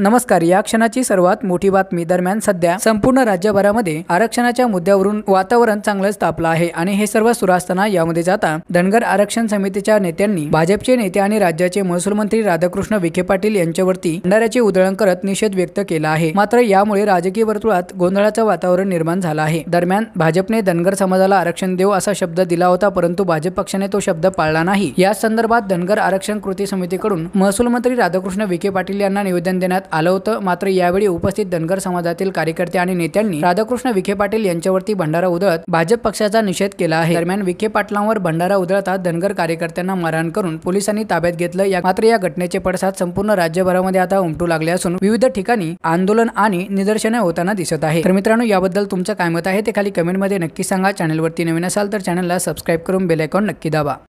नमस्कार या क्षणाची सर्वात मोठी बातमी दरम्यान सध्या संपूर्ण राज्यभरामध्ये आरक्षणाच्या मुद्द्यावरून वातावरण चांगलंच तापलं आहे आणि हे सर्व सुरू असताना यामध्ये जाता धनगर आरक्षण समितीच्या नेत्यांनी भाजपचे नेते आणि राज्याचे महसूल मंत्री राधाकृष्ण विखे पाटील यांच्यावरती भंडाऱ्याचे उधळण करत निषेध व्यक्त केला आहे मात्र यामुळे राजकीय वर्तुळात गोंधळाचं वातावरण निर्माण झालं आहे दरम्यान भाजपने धनगर समाजाला आरक्षण देऊ असा शब्द दिला होता परंतु भाजप पक्षाने तो शब्द पाळला नाही या संदर्भात धनगर आरक्षण कृती समितीकडून महसूल मंत्री राधाकृष्ण विखे पाटील यांना निवेदन देण्यात करण्यात आलं होतं मात्र यावेळी उपस्थित धनगर समाजातील कार्यकर्ते आणि नेत्यांनी राधाकृष्ण विखे पाटील यांच्यावरती भंडारा उधळत भाजप पक्षाचा निषेध केला आहे दरम्यान विखे पाटलांवर भंडारा उधळता धनगर कार्यकर्त्यांना मारहाण करून पोलिसांनी ताब्यात घेतलं मात्र या घटनेचे पडसाद संपूर्ण राज्यभरामध्ये आता उमटू लागले असून विविध ठिकाणी आंदोलन आणि निदर्शने होताना दिसत आहे तर मित्रांनो याबद्दल तुमचं काय मत आहे ते खाली कमेंटमध्ये नक्की सांगा चॅनलवरती नवीन असाल तर चॅनलला सबस्क्राईब करून बेलायकॉन नक्की दाबा